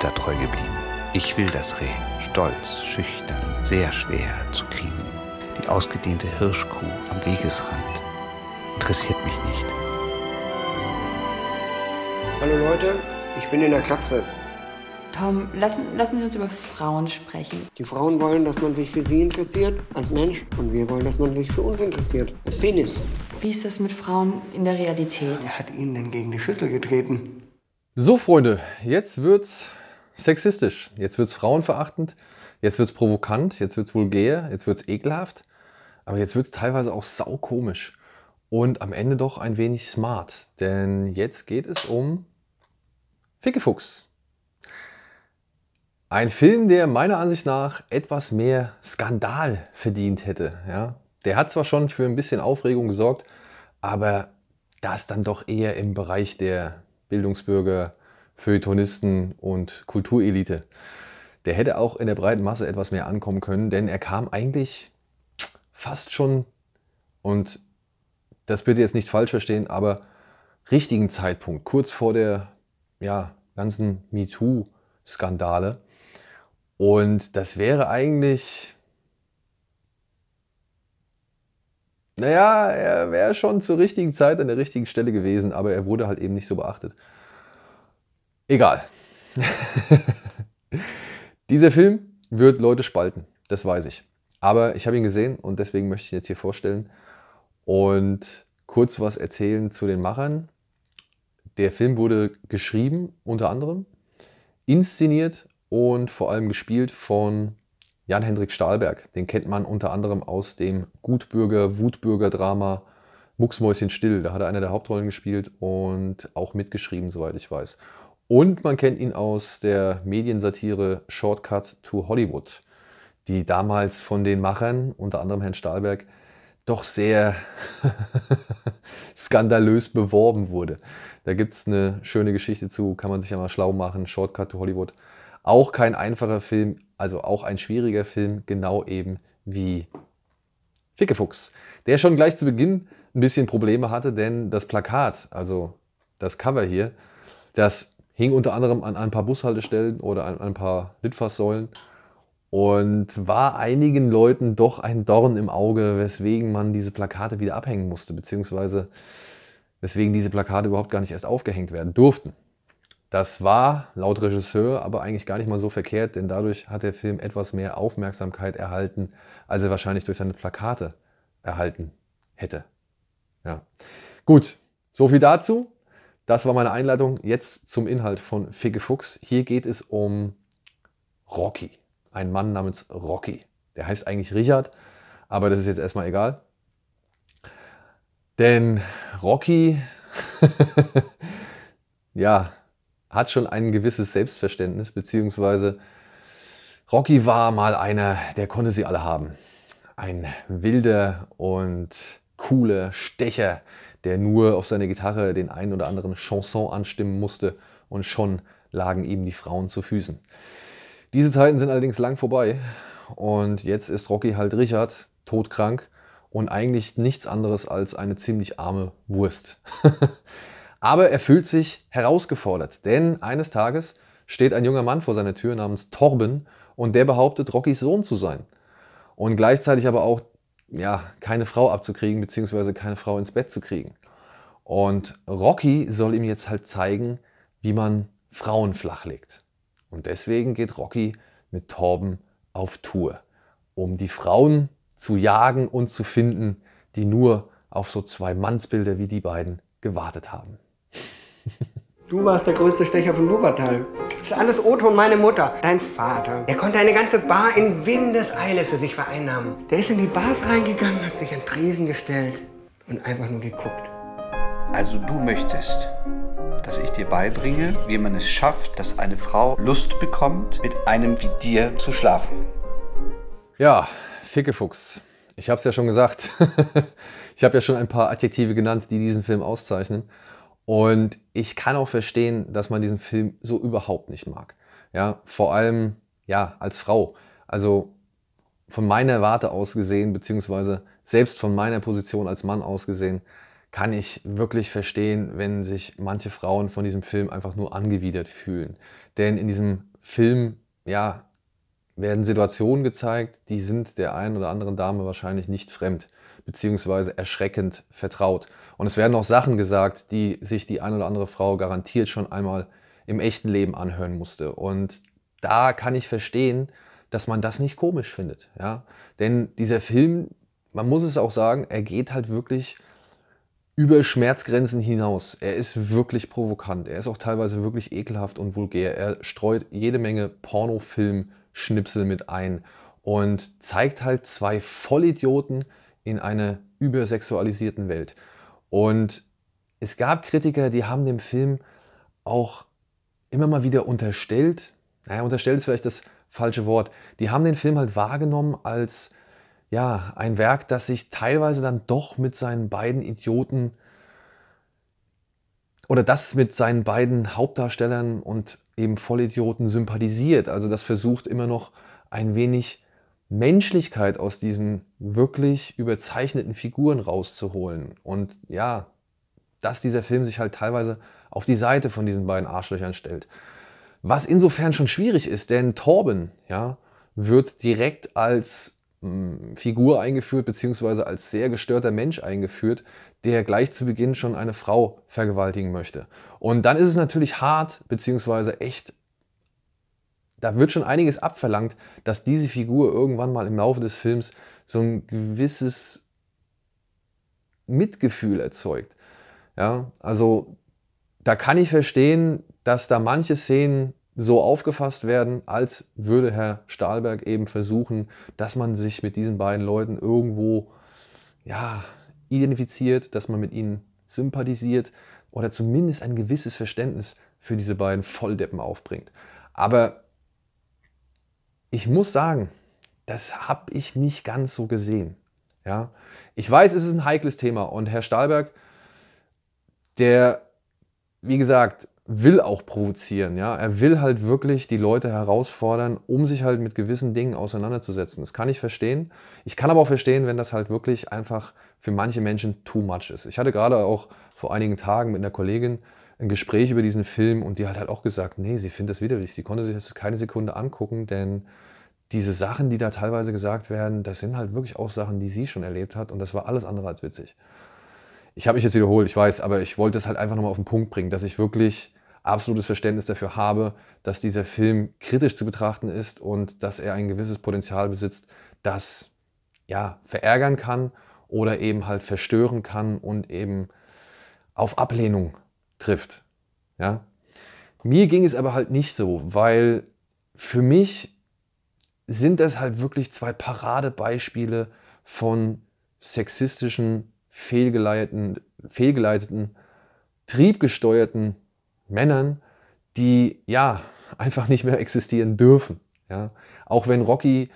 Kilometer treu geblieben. Ich will das Reh, stolz, schüchtern, sehr schwer zu kriegen. Die ausgedehnte Hirschkuh am Wegesrand interessiert mich nicht. Hallo Leute, ich bin in der Klappe. Tom, lassen, lassen Sie uns über Frauen sprechen. Die Frauen wollen, dass man sich für sie interessiert als Mensch und wir wollen, dass man sich für uns interessiert als Penis. Wie ist das mit Frauen in der Realität? Wer hat Ihnen denn gegen die Schüssel getreten? So, Freunde, jetzt wird's sexistisch, jetzt wird es frauenverachtend, jetzt wird es provokant, jetzt wird es vulgär, jetzt wird es ekelhaft, aber jetzt wird es teilweise auch saukomisch und am Ende doch ein wenig smart, denn jetzt geht es um Fickefuchs. Ein Film, der meiner Ansicht nach etwas mehr Skandal verdient hätte. Ja? Der hat zwar schon für ein bisschen Aufregung gesorgt, aber das dann doch eher im Bereich der Bildungsbürger, Feuilletonisten und Kulturelite. Der hätte auch in der breiten Masse etwas mehr ankommen können, denn er kam eigentlich fast schon, und das bitte jetzt nicht falsch verstehen, aber richtigen Zeitpunkt, kurz vor der ja, ganzen MeToo-Skandale. Und das wäre eigentlich, naja, er wäre schon zur richtigen Zeit an der richtigen Stelle gewesen, aber er wurde halt eben nicht so beachtet. Egal. Dieser Film wird Leute spalten, das weiß ich. Aber ich habe ihn gesehen und deswegen möchte ich ihn jetzt hier vorstellen und kurz was erzählen zu den Machern. Der Film wurde geschrieben unter anderem, inszeniert und vor allem gespielt von Jan-Hendrik Stahlberg. Den kennt man unter anderem aus dem Gutbürger, Wutbürger-Drama Mucksmäuschen still. Da hat er eine der Hauptrollen gespielt und auch mitgeschrieben, soweit ich weiß. Und man kennt ihn aus der Mediensatire Shortcut to Hollywood, die damals von den Machern, unter anderem Herrn Stahlberg, doch sehr skandalös beworben wurde. Da gibt es eine schöne Geschichte zu, kann man sich ja mal schlau machen. Shortcut to Hollywood. Auch kein einfacher Film, also auch ein schwieriger Film, genau eben wie Fickefuchs, der schon gleich zu Beginn ein bisschen Probleme hatte, denn das Plakat, also das Cover hier, das hing unter anderem an ein paar Bushaltestellen oder an, ein paar Litfaßsäulen und war einigen Leuten doch ein Dorn im Auge, weswegen man diese Plakate wieder abhängen musste, beziehungsweise weswegen diese Plakate überhaupt gar nicht erst aufgehängt werden durften. Das war laut Regisseur aber eigentlich gar nicht mal so verkehrt, denn dadurch hat der Film etwas mehr Aufmerksamkeit erhalten, als er wahrscheinlich durch seine Plakate erhalten hätte. Ja. Gut, so viel dazu. Das war meine Einleitung. Jetzt zum Inhalt von Figge Fuchs. Hier geht es um Rocky. Ein Mann namens Rocky. Der heißt eigentlich Richard, aber das ist jetzt erstmal egal. Denn Rocky, ja, hat schon ein gewisses Selbstverständnis, beziehungsweise Rocky war mal einer, der konnte sie alle haben. Ein wilder und cooler Stecher, der nur auf seine Gitarre den einen oder anderen Chanson anstimmen musste und schon lagen ihm die Frauen zu Füßen. Diese Zeiten sind allerdings lang vorbei und jetzt ist Rocky halt Richard, todkrank und eigentlich nichts anderes als eine ziemlich arme Wurst. Aber er fühlt sich herausgefordert, denn eines Tages steht ein junger Mann vor seiner Tür namens Torben und der behauptet, Rockys Sohn zu sein. Und gleichzeitig aber auch ja, keine Frau abzukriegen, beziehungsweise keine Frau ins Bett zu kriegen. Und Rocky soll ihm jetzt halt zeigen, wie man Frauen flachlegt. Und deswegen geht Rocky mit Torben auf Tour, um die Frauen zu jagen und zu finden, die nur auf so zwei Mannsbilder wie die beiden gewartet haben. Du warst der größte Stecher von Wuppertal. Das ist alles Otto und meine Mutter. Dein Vater. Er konnte eine ganze Bar in Windeseile für sich vereinnahmen. Der ist in die Bars reingegangen, hat sich an Tresen gestellt und einfach nur geguckt. Also du möchtest, dass ich dir beibringe, wie man es schafft, dass eine Frau Lust bekommt, mit einem wie dir zu schlafen. Ja, Fickefuchs. Ich hab's ja schon gesagt. ich habe ja schon ein paar Adjektive genannt, die diesen Film auszeichnen. Und ich kann auch verstehen, dass man diesen Film so überhaupt nicht mag. Ja, vor allem, ja, als Frau. Also von meiner Warte aus gesehen, beziehungsweise selbst von meiner Position als Mann aus gesehen, kann ich wirklich verstehen, wenn sich manche Frauen von diesem Film einfach nur angewidert fühlen. Denn in diesem Film, ja, werden Situationen gezeigt, die sind der einen oder anderen Dame wahrscheinlich nicht fremd, beziehungsweise erschreckend vertraut. Und es werden auch Sachen gesagt, die sich die eine oder andere Frau garantiert schon einmal im echten Leben anhören musste. Und da kann ich verstehen, dass man das nicht komisch findet. Ja? Denn dieser Film, man muss es auch sagen, er geht halt wirklich über Schmerzgrenzen hinaus. Er ist wirklich provokant. Er ist auch teilweise wirklich ekelhaft und vulgär. Er streut jede Menge Pornofilm-Schnipsel mit ein und zeigt halt zwei Vollidioten in einer übersexualisierten Welt. Und es gab Kritiker, die haben dem Film auch immer mal wieder unterstellt, naja, unterstellt ist vielleicht das falsche Wort, die haben den Film halt wahrgenommen als ja, ein Werk, das sich teilweise dann doch mit seinen beiden Idioten oder das mit seinen beiden Hauptdarstellern und eben Vollidioten sympathisiert. Also das versucht immer noch ein wenig Menschlichkeit aus diesen wirklich überzeichneten Figuren rauszuholen. Und ja, dass dieser Film sich halt teilweise auf die Seite von diesen beiden Arschlöchern stellt. Was insofern schon schwierig ist, denn Torben ja, wird direkt als mh, mm, Figur eingeführt, beziehungsweise als sehr gestörter Mensch eingeführt, der gleich zu Beginn schon eine Frau vergewaltigen möchte. Und dann ist es natürlich hart, beziehungsweise echt da wird schon einiges abverlangt, dass diese Figur irgendwann mal im Laufe des Films so ein gewisses Mitgefühl erzeugt. Ja, also da kann ich verstehen, dass da manche Szenen so aufgefasst werden, als würde Herr Stahlberg eben versuchen, dass man sich mit diesen beiden Leuten irgendwo ja, identifiziert, dass man mit ihnen sympathisiert oder zumindest ein gewisses Verständnis für diese beiden Volldeppen aufbringt. Aber ich muss sagen, das habe ich nicht ganz so gesehen. Ja? Ich weiß, es ist ein heikles Thema und Herr Stahlberg, der, wie gesagt, will auch provozieren. Ja? Er will halt wirklich die Leute herausfordern, um sich halt mit gewissen Dingen auseinanderzusetzen. Das kann ich verstehen. Ich kann aber auch verstehen, wenn das halt wirklich einfach für manche Menschen too much ist. Ich hatte gerade auch vor einigen Tagen mit einer Kollegin ein Gespräch über diesen Film und die hat halt auch gesagt, nee, sie findet das widerlich. Sie konnte sich das keine Sekunde angucken, denn diese Sachen, die da teilweise gesagt werden, das sind halt wirklich auch Sachen, die sie schon erlebt hat und das war alles andere als witzig. Ich habe mich jetzt wiederholt, ich weiß, aber ich wollte es halt einfach nochmal auf den Punkt bringen, dass ich wirklich absolutes Verständnis dafür habe, dass dieser Film kritisch zu betrachten ist und dass er ein gewisses Potenzial besitzt, das ja verärgern kann oder eben halt verstören kann und eben auf Ablehnung trifft. Ja? Mir ging es aber halt nicht so, weil für mich sind das halt wirklich zwei Paradebeispiele von sexistischen, fehlgeleiteten, fehlgeleiteten triebgesteuerten Männern, die ja einfach nicht mehr existieren dürfen. Ja? Auch wenn Rocky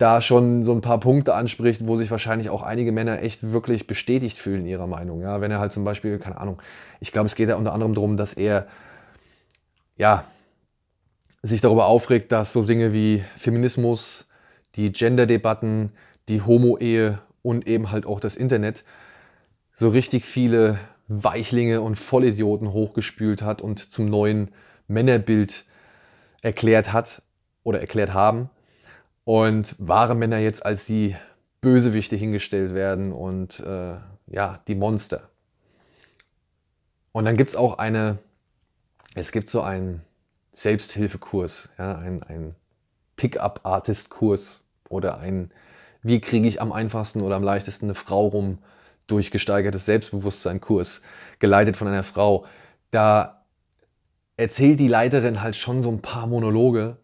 da schon so ein paar Punkte anspricht, wo sich wahrscheinlich auch einige Männer echt wirklich bestätigt fühlen in ihrer Meinung. Ja, wenn er halt zum Beispiel, keine Ahnung, ich glaube, es geht ja unter anderem darum, dass er, ja, sich darüber aufregt, dass so Dinge wie Feminismus, die Gender-Debatten, die Homo-Ehe und eben halt auch das Internet so richtig viele Weichlinge und Vollidioten hochgespült hat und zum neuen Männerbild erklärt hat oder erklärt haben und wahre Männer jetzt als die Bösewichte hingestellt werden und äh, ja, die Monster. Und dann gibt es auch eine, es gibt so einen Selbsthilfekurs, ja, ein, ein Pickup-Artist-Kurs oder ein, wie kriege ich am einfachsten oder am leichtesten eine Frau rum durch gesteigertes Selbstbewusstsein-Kurs, geleitet von einer Frau. Da erzählt die Leiterin halt schon so ein paar Monologe.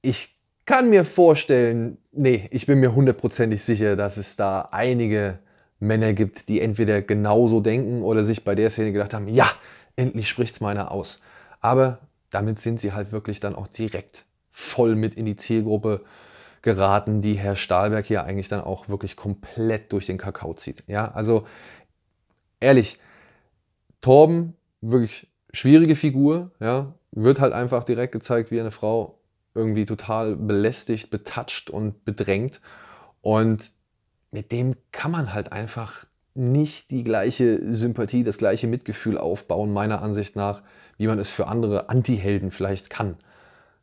Ich kann mir vorstellen, nee, ich bin mir hundertprozentig sicher, dass es da einige Männer gibt, die entweder genauso denken oder sich bei der Szene gedacht haben, ja, endlich spricht's meiner aus. Aber damit sind sie halt wirklich dann auch direkt voll mit in die Zielgruppe geraten, die Herr Stahlberg hier eigentlich dann auch wirklich komplett durch den Kakao zieht. Ja, also ehrlich, Torben, wirklich schwierige Figur, ja, wird halt einfach direkt gezeigt, wie eine Frau irgendwie total belästigt, betatscht und bedrängt. Und mit dem kann man halt einfach nicht die gleiche Sympathie, das gleiche Mitgefühl aufbauen, meiner Ansicht nach, wie man es für andere Anti-Helden vielleicht kann.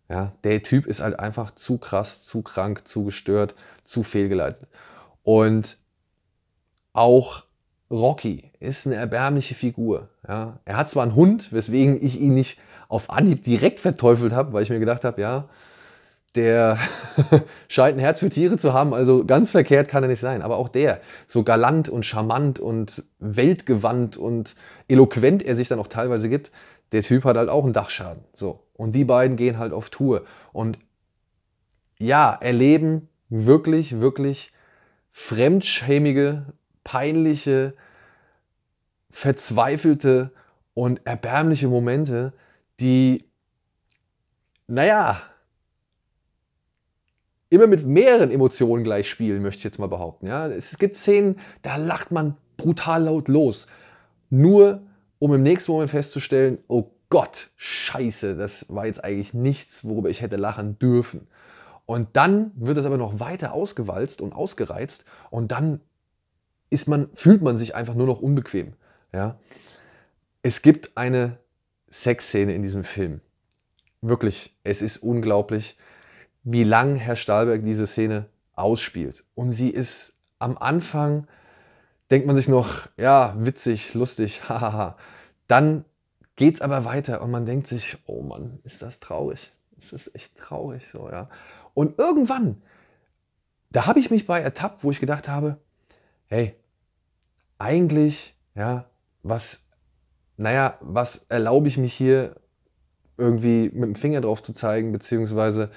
Ja, der Typ ist halt einfach zu krass, zu krank, zu gestört, zu fehlgeleitet. Und auch Rocky ist eine erbärmliche Figur. Ja. Er hat zwar einen Hund, weswegen ich ihn nicht auf Anhieb direkt verteufelt habe, weil ich mir gedacht habe, ja, der scheint ein Herz für Tiere zu haben, also ganz verkehrt kann er nicht sein. Aber auch der, so galant und charmant und weltgewandt und eloquent er sich dann auch teilweise gibt, der Typ hat halt auch einen Dachschaden. So. Und die beiden gehen halt auf Tour und ja, erleben wirklich, wirklich fremdschämige, peinliche, verzweifelte und erbärmliche Momente, die, naja, immer mit mehreren Emotionen gleich spielen, möchte ich jetzt mal behaupten. Ja? Es gibt Szenen, da lacht man brutal laut los, nur um im nächsten Moment festzustellen, oh Gott, scheiße, das war jetzt eigentlich nichts, worüber ich hätte lachen dürfen. Und dann wird es aber noch weiter ausgewalzt und ausgereizt und dann ist man, fühlt man sich einfach nur noch unbequem. Ja? Es gibt eine Sexszene in diesem Film. Wirklich, es ist unglaublich, wie lang Herr Stahlberg diese Szene ausspielt. Und sie ist am Anfang, denkt man sich noch, ja, witzig, lustig, hahaha. Dann geht es aber weiter und man denkt sich, oh Mann, ist das traurig. Ist das echt traurig so, ja. Und irgendwann, da habe ich mich bei ertappt, wo ich gedacht habe, hey, eigentlich, ja, was naja, was erlaube ich mich hier irgendwie mit dem Finger drauf zu zeigen, beziehungsweise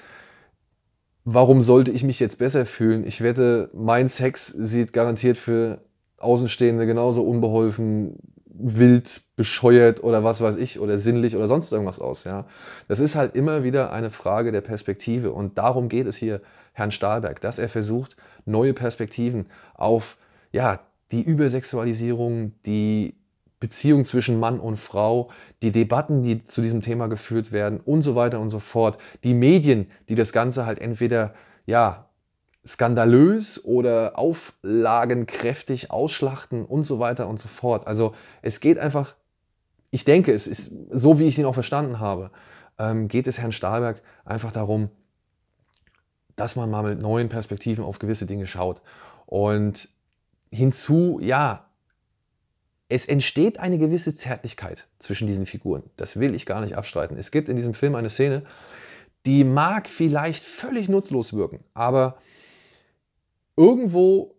warum sollte ich mich jetzt besser fühlen? Ich wette, mein Sex sieht garantiert für Außenstehende genauso unbeholfen, wild, bescheuert oder was weiß ich oder sinnlich oder sonst irgendwas aus. Ja? Das ist halt immer wieder eine Frage der Perspektive und darum geht es hier Herrn Stahlberg, dass er versucht, neue Perspektiven auf ja, die Übersexualisierung, die Beziehung zwischen Mann und Frau, die Debatten, die zu diesem Thema geführt werden und so weiter und so fort. Die Medien, die das Ganze halt entweder ja, skandalös oder auflagenkräftig ausschlachten und so weiter und so fort. Also es geht einfach, ich denke, es ist so, wie ich ihn auch verstanden habe, ähm, geht es Herrn Stahlberg einfach darum, dass man mal mit neuen Perspektiven auf gewisse Dinge schaut. Und hinzu, ja, es entsteht eine gewisse Zärtlichkeit zwischen diesen Figuren. Das will ich gar nicht abstreiten. Es gibt in diesem Film eine Szene, die mag vielleicht völlig nutzlos wirken, aber irgendwo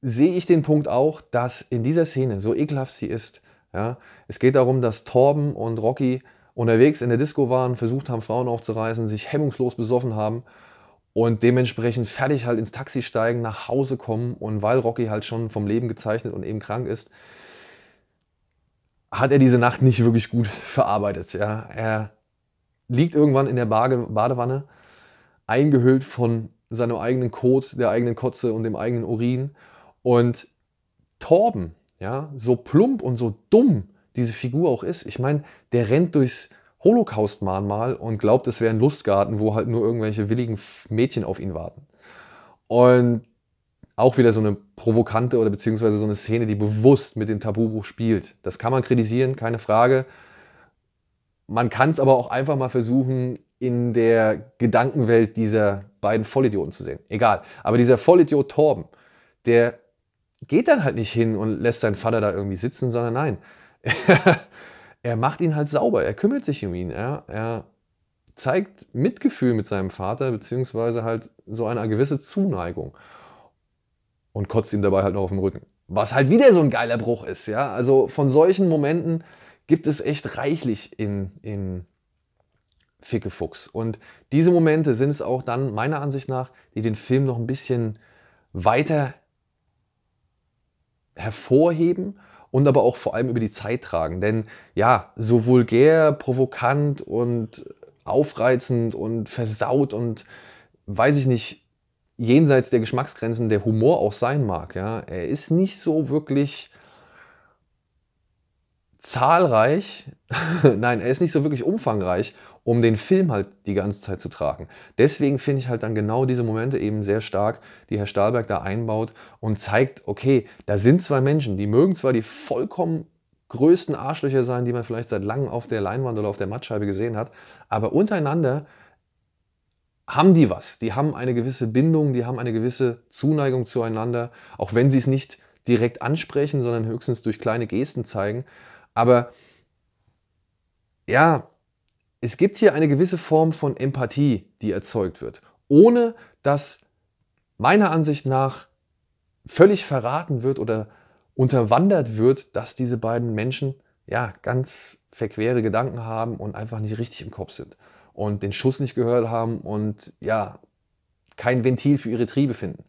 sehe ich den Punkt auch, dass in dieser Szene, so ekelhaft sie ist, ja, es geht darum, dass Torben und Rocky unterwegs in der Disco waren, versucht haben, Frauen aufzureißen, sich hemmungslos besoffen haben und dementsprechend fertig halt ins Taxi steigen, nach Hause kommen und weil Rocky halt schon vom Leben gezeichnet und eben krank ist, hat er diese Nacht nicht wirklich gut verarbeitet. Ja. Er liegt irgendwann in der Badewanne, eingehüllt von seinem eigenen Kot, der eigenen Kotze und dem eigenen Urin. Und Torben, ja, so plump und so dumm diese Figur auch ist, ich meine, der rennt durchs Holocaust-Mahnmal und glaubt, es wäre ein Lustgarten, wo halt nur irgendwelche willigen Mädchen auf ihn warten. Und auch wieder so eine provokante oder beziehungsweise so eine Szene, die bewusst mit dem Tabubuch spielt. Das kann man kritisieren, keine Frage. Man kann es aber auch einfach mal versuchen, in der Gedankenwelt dieser beiden Vollidioten zu sehen. Egal. Aber dieser Vollidiot Torben, der geht dann halt nicht hin und lässt seinen Vater da irgendwie sitzen, sondern nein. er macht ihn halt sauber, er kümmert sich um ihn. Er, er zeigt Mitgefühl mit seinem Vater, beziehungsweise halt so eine gewisse Zuneigung und kotzt ihm dabei halt noch auf den Rücken. Was halt wieder so ein geiler Bruch ist, ja. Also von solchen Momenten gibt es echt reichlich in, in Fuchs. Und diese Momente sind es auch dann meiner Ansicht nach, die den Film noch ein bisschen weiter hervorheben und aber auch vor allem über die Zeit tragen. Denn ja, so vulgär, provokant und aufreizend und versaut und weiß ich nicht, jenseits der Geschmacksgrenzen der Humor auch sein mag. Ja? Er ist nicht so wirklich zahlreich, nein, er ist nicht so wirklich umfangreich, um den Film halt die ganze Zeit zu tragen. Deswegen finde ich halt dann genau diese Momente eben sehr stark, die Herr Stahlberg da einbaut und zeigt, okay, da sind zwei Menschen, die mögen zwar die vollkommen größten Arschlöcher sein, die man vielleicht seit langem auf der Leinwand oder auf der Mattscheibe gesehen hat, aber untereinander haben die was. Die haben eine gewisse Bindung, die haben eine gewisse Zuneigung zueinander, auch wenn sie es nicht direkt ansprechen, sondern höchstens durch kleine Gesten zeigen. Aber ja, es gibt hier eine gewisse Form von Empathie, die erzeugt wird, ohne dass meiner Ansicht nach völlig verraten wird oder unterwandert wird, dass diese beiden Menschen ja ganz verquere Gedanken haben und einfach nicht richtig im Kopf sind und den Schuss nicht gehört haben und ja, kein Ventil für ihre Triebe finden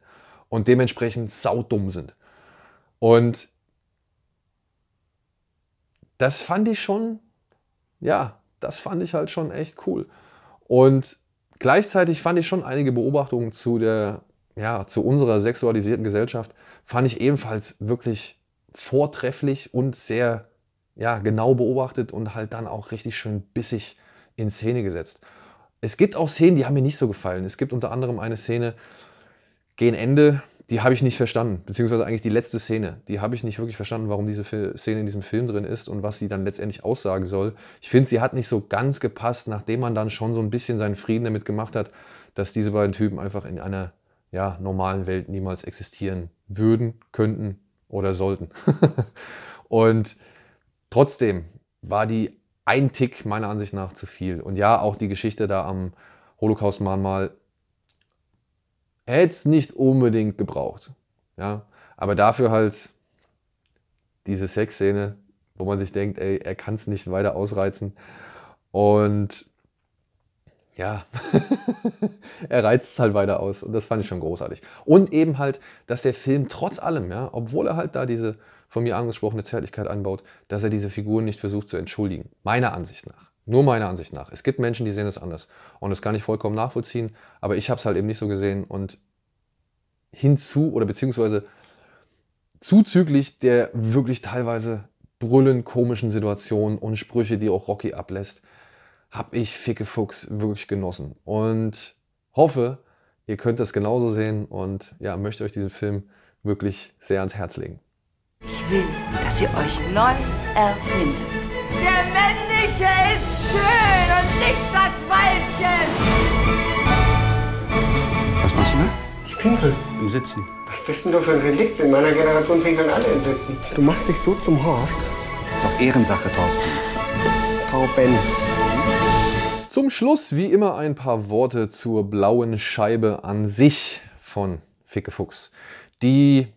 und dementsprechend saudumm sind. Und das fand ich schon, ja, das fand ich halt schon echt cool. Und gleichzeitig fand ich schon einige Beobachtungen zu der, ja, zu unserer sexualisierten Gesellschaft, fand ich ebenfalls wirklich vortrefflich und sehr, ja, genau beobachtet und halt dann auch richtig schön bissig in Szene gesetzt. Es gibt auch Szenen, die haben mir nicht so gefallen. Es gibt unter anderem eine Szene gegen Ende, die habe ich nicht verstanden, beziehungsweise eigentlich die letzte Szene. Die habe ich nicht wirklich verstanden, warum diese Szene in diesem Film drin ist und was sie dann letztendlich aussagen soll. Ich finde, sie hat nicht so ganz gepasst, nachdem man dann schon so ein bisschen seinen Frieden damit gemacht hat, dass diese beiden Typen einfach in einer ja, normalen Welt niemals existieren würden, könnten oder sollten. und trotzdem war die ein Tick meiner Ansicht nach zu viel. Und ja, auch die Geschichte da am Holocaust-Mahnmal hätte es nicht unbedingt gebraucht. Ja? Aber dafür halt diese Sexszene, wo man sich denkt, ey, er kann es nicht weiter ausreizen. Und ja, er reizt es halt weiter aus. Und das fand ich schon großartig. Und eben halt, dass der Film trotz allem, ja, obwohl er halt da diese von mir angesprochene Zärtlichkeit anbaut, dass er diese Figuren nicht versucht zu entschuldigen. Meiner Ansicht nach. Nur meiner Ansicht nach. Es gibt Menschen, die sehen es anders. Und das kann ich vollkommen nachvollziehen, aber ich habe es halt eben nicht so gesehen. Und hinzu oder beziehungsweise zuzüglich der wirklich teilweise brüllend komischen Situationen und Sprüche, die auch Rocky ablässt, habe ich Ficke Fuchs wirklich genossen. Und hoffe, ihr könnt das genauso sehen und ja, möchte euch diesen Film wirklich sehr ans Herz legen. Ich will, dass ihr euch neu erfindet. Der Männliche ist schön und nicht das Weibchen. Was machst du da? Ne? Ich pinkel. Im Sitzen. Was bist denn du für ein Relikt? In meiner Generation pinkeln alle im Sitzen. Du machst dich so zum Horst. Das Ist doch Ehrensache, Thorsten. Frau Ben. Zum Schluss wie immer ein paar Worte zur blauen Scheibe an sich von Ficke Fuchs. Die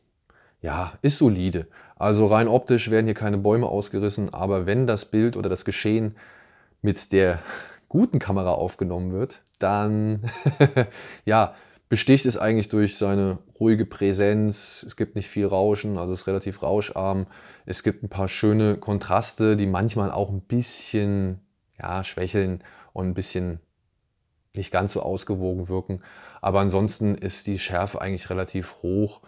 ja, ist solide. Also rein optisch werden hier keine Bäume ausgerissen, aber wenn das Bild oder das Geschehen mit der guten Kamera aufgenommen wird, dann ja, besticht es eigentlich durch seine ruhige Präsenz. Es gibt nicht viel Rauschen, also es ist relativ rauscharm. Es gibt ein paar schöne Kontraste, die manchmal auch ein bisschen ja, schwächeln und ein bisschen nicht ganz so ausgewogen wirken. Aber ansonsten ist die Schärfe eigentlich relativ hoch.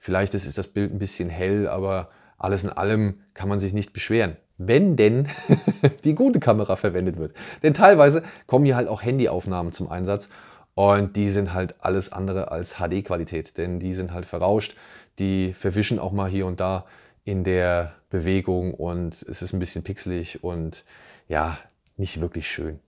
Vielleicht ist das Bild ein bisschen hell, aber alles in allem kann man sich nicht beschweren. Wenn denn die gute Kamera verwendet wird. Denn teilweise kommen hier halt auch Handyaufnahmen zum Einsatz und die sind halt alles andere als HD-Qualität, denn die sind halt verrauscht, die verwischen auch mal hier und da in der Bewegung und es ist ein bisschen pixelig und ja, nicht wirklich schön.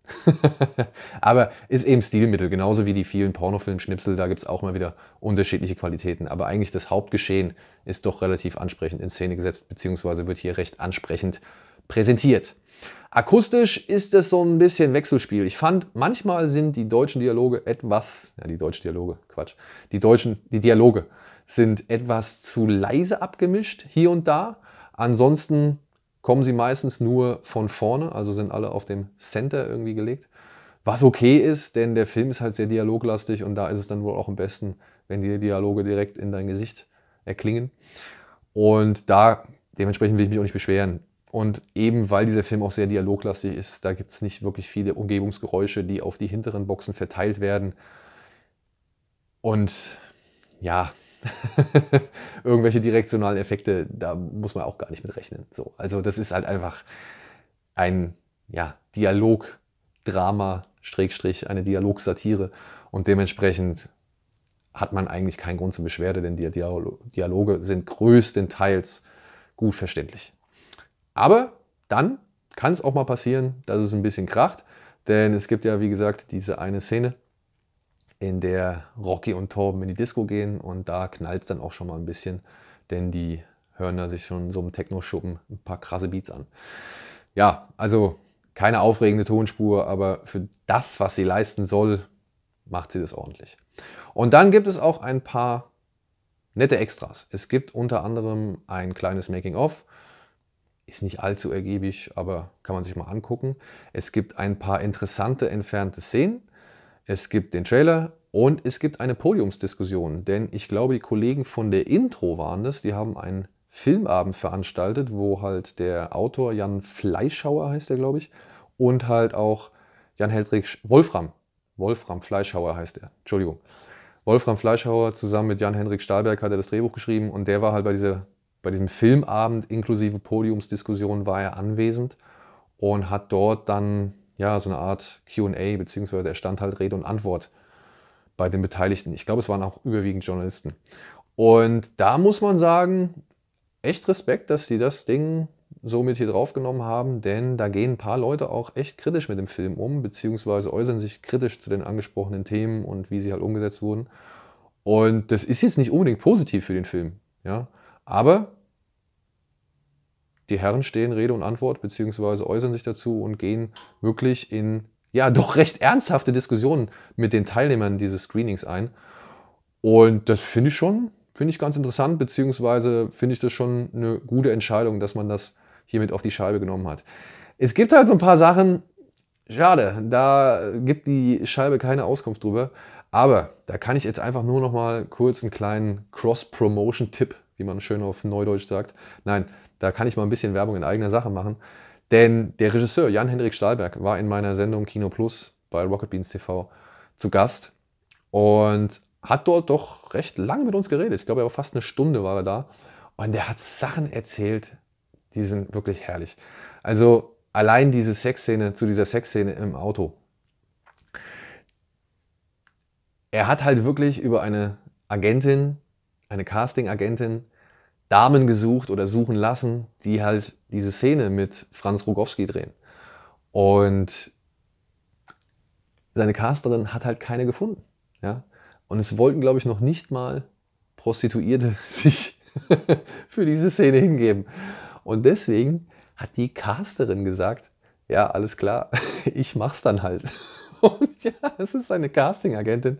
aber ist eben Stilmittel, genauso wie die vielen Pornofilm-Schnipsel, da gibt es auch mal wieder unterschiedliche Qualitäten. Aber eigentlich das Hauptgeschehen ist doch relativ ansprechend in Szene gesetzt, beziehungsweise wird hier recht ansprechend präsentiert. Akustisch ist es so ein bisschen Wechselspiel. Ich fand, manchmal sind die deutschen Dialoge etwas, ja, die deutschen Dialoge, Quatsch, die deutschen, die Dialoge sind etwas zu leise abgemischt hier und da. Ansonsten kommen sie meistens nur von vorne, also sind alle auf dem Center irgendwie gelegt. Was okay ist, denn der Film ist halt sehr dialoglastig und da ist es dann wohl auch am besten, wenn die Dialoge direkt in dein Gesicht erklingen. Und da, dementsprechend will ich mich auch nicht beschweren. Und eben weil dieser Film auch sehr dialoglastig ist, da gibt es nicht wirklich viele Umgebungsgeräusche, die auf die hinteren Boxen verteilt werden. Und ja, irgendwelche direktionalen Effekte, da muss man auch gar nicht mit rechnen. So, also das ist halt einfach ein ja, Dialog, Drama, Schrägstrich, eine Dialogsatire und dementsprechend hat man eigentlich keinen Grund zur Beschwerde, denn die Dialoge sind größtenteils gut verständlich. Aber dann kann es auch mal passieren, dass es ein bisschen kracht, denn es gibt ja, wie gesagt, diese eine Szene, in der Rocky und Torben in die Disco gehen und da knallt es dann auch schon mal ein bisschen, denn die hören da sich schon so im Techno-Schuppen ein paar krasse Beats an. Ja, also keine aufregende Tonspur, aber für das, was sie leisten soll, macht sie das ordentlich. Und dann gibt es auch ein paar nette Extras. Es gibt unter anderem ein kleines Making-of. Ist nicht allzu ergiebig, aber kann man sich mal angucken. Es gibt ein paar interessante entfernte Szenen es gibt den Trailer und es gibt eine Podiumsdiskussion. Denn ich glaube, die Kollegen von der Intro waren das, die haben einen Filmabend veranstaltet, wo halt der Autor Jan Fleischhauer heißt er, glaube ich, und halt auch Jan Heldrich Wolfram. Wolfram Fleischhauer heißt er, Entschuldigung. Wolfram Fleischhauer zusammen mit Jan-Henrik Stahlberg hat er das Drehbuch geschrieben und der war halt bei, dieser, bei diesem Filmabend inklusive Podiumsdiskussion war er anwesend und hat dort dann ja, so eine Art QA, beziehungsweise er stand halt Rede und Antwort bei den Beteiligten. Ich glaube, es waren auch überwiegend Journalisten. Und da muss man sagen, echt Respekt, dass sie das Ding so mit hier draufgenommen haben, denn da gehen ein paar Leute auch echt kritisch mit dem Film um, beziehungsweise äußern sich kritisch zu den angesprochenen Themen und wie sie halt umgesetzt wurden. Und das ist jetzt nicht unbedingt positiv für den Film, ja. Aber die Herren stehen Rede und Antwort, beziehungsweise äußern sich dazu und gehen wirklich in ja doch recht ernsthafte Diskussionen mit den Teilnehmern dieses Screenings ein. Und das finde ich schon, finde ich ganz interessant, beziehungsweise finde ich das schon eine gute Entscheidung, dass man das hiermit auf die Scheibe genommen hat. Es gibt halt so ein paar Sachen, schade, da gibt die Scheibe keine Auskunft drüber. Aber da kann ich jetzt einfach nur noch mal kurz einen kleinen Cross-Promotion-Tipp, wie man schön auf Neudeutsch sagt. Nein, da kann ich mal ein bisschen Werbung in eigener Sache machen. Denn der Regisseur jan hendrik Stahlberg war in meiner Sendung Kino Plus bei Rocket Beans TV zu Gast und hat dort doch recht lange mit uns geredet. Ich glaube, er war fast eine Stunde war er da. Und der hat Sachen erzählt, die sind wirklich herrlich. Also allein diese Sexszene zu dieser Sexszene im Auto. Er hat halt wirklich über eine Agentin, eine Casting-Agentin, Damen gesucht oder suchen lassen, die halt diese Szene mit Franz Rogowski drehen. Und seine Casterin hat halt keine gefunden. Ja? Und es wollten, glaube ich, noch nicht mal Prostituierte sich für diese Szene hingeben. Und deswegen hat die Casterin gesagt, ja, alles klar, ich mach's dann halt. Und ja, es ist eine Casting-Agentin,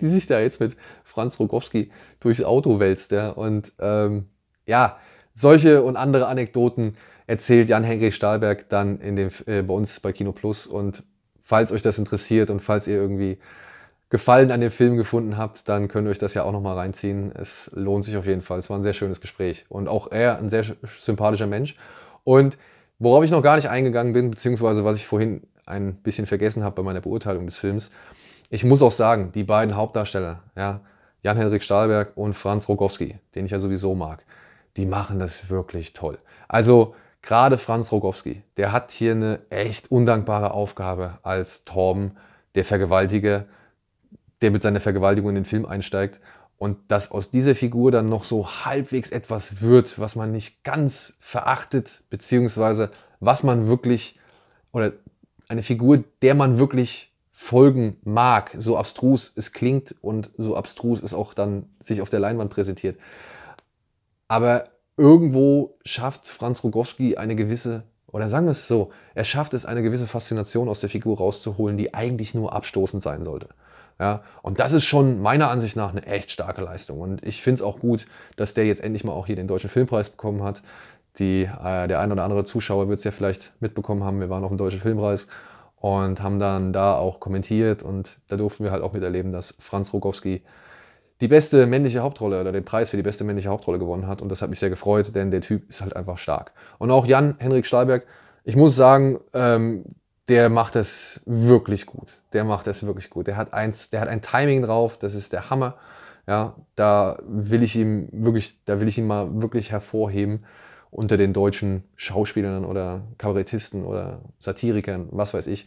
die sich da jetzt mit Franz Rogowski durchs Auto wälzt. Ja? Und ähm, ja, solche und andere Anekdoten erzählt Jan-Henry Stahlberg dann in dem, äh, bei uns bei Kino Plus. Und falls euch das interessiert und falls ihr irgendwie Gefallen an dem Film gefunden habt, dann könnt ihr euch das ja auch nochmal reinziehen. Es lohnt sich auf jeden Fall. Es war ein sehr schönes Gespräch. Und auch er ein sehr sympathischer Mensch. Und worauf ich noch gar nicht eingegangen bin, beziehungsweise was ich vorhin ein bisschen vergessen habe bei meiner Beurteilung des Films, ich muss auch sagen, die beiden Hauptdarsteller, ja, Jan-Henrik Stahlberg und Franz Rogowski, den ich ja sowieso mag, die machen das wirklich toll. Also gerade Franz Rogowski, der hat hier eine echt undankbare Aufgabe als Torben, der Vergewaltiger, der mit seiner Vergewaltigung in den Film einsteigt. Und dass aus dieser Figur dann noch so halbwegs etwas wird, was man nicht ganz verachtet, beziehungsweise was man wirklich, oder eine Figur, der man wirklich folgen mag, so abstrus es klingt und so abstrus es auch dann sich auf der Leinwand präsentiert. Aber irgendwo schafft Franz Rogowski eine gewisse, oder sagen wir es so, er schafft es, eine gewisse Faszination aus der Figur rauszuholen, die eigentlich nur abstoßend sein sollte. Ja, und das ist schon meiner Ansicht nach eine echt starke Leistung. Und ich finde es auch gut, dass der jetzt endlich mal auch hier den Deutschen Filmpreis bekommen hat. Die, äh, der ein oder andere Zuschauer wird es ja vielleicht mitbekommen haben. Wir waren auf dem Deutschen Filmpreis und haben dann da auch kommentiert. Und da durften wir halt auch miterleben, dass Franz Rogowski die beste männliche Hauptrolle oder den Preis für die beste männliche Hauptrolle gewonnen hat. Und das hat mich sehr gefreut, denn der Typ ist halt einfach stark. Und auch Jan-Henrik Stahlberg, ich muss sagen, ähm, der macht das wirklich gut. Der macht das wirklich gut. Der hat, eins, der hat ein Timing drauf, das ist der Hammer. Ja, da will ich ihm wirklich, da will ich ihn mal wirklich hervorheben unter den deutschen Schauspielern oder Kabarettisten oder Satirikern, was weiß ich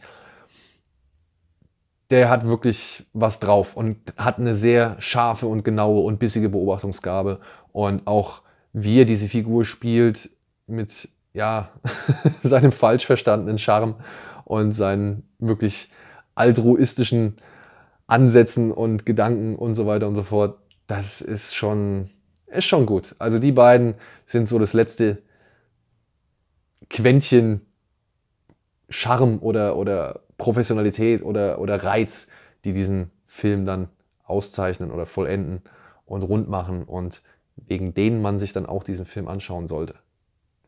der hat wirklich was drauf und hat eine sehr scharfe und genaue und bissige Beobachtungsgabe. Und auch wie er diese Figur spielt, mit ja, seinem falsch verstandenen Charme und seinen wirklich altruistischen Ansätzen und Gedanken und so weiter und so fort, das ist schon, ist schon gut. Also die beiden sind so das letzte Quäntchen Charme oder, oder Professionalität oder, oder Reiz, die diesen Film dann auszeichnen oder vollenden und rund machen und wegen denen man sich dann auch diesen Film anschauen sollte.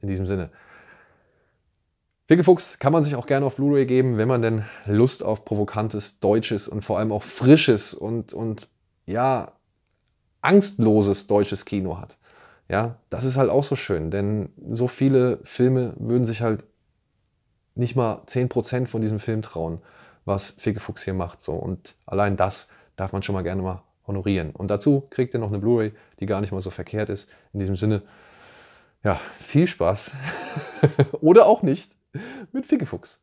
In diesem Sinne. Wickelfuchs kann man sich auch gerne auf Blu-ray geben, wenn man denn Lust auf provokantes, deutsches und vor allem auch frisches und, und ja, angstloses deutsches Kino hat. Ja, das ist halt auch so schön, denn so viele Filme würden sich halt nicht mal 10% von diesem Film trauen, was Ficke Fuchs hier macht. So. Und allein das darf man schon mal gerne mal honorieren. Und dazu kriegt ihr noch eine Blu-ray, die gar nicht mal so verkehrt ist. In diesem Sinne, ja, viel Spaß oder auch nicht mit Ficke Fegefuchs.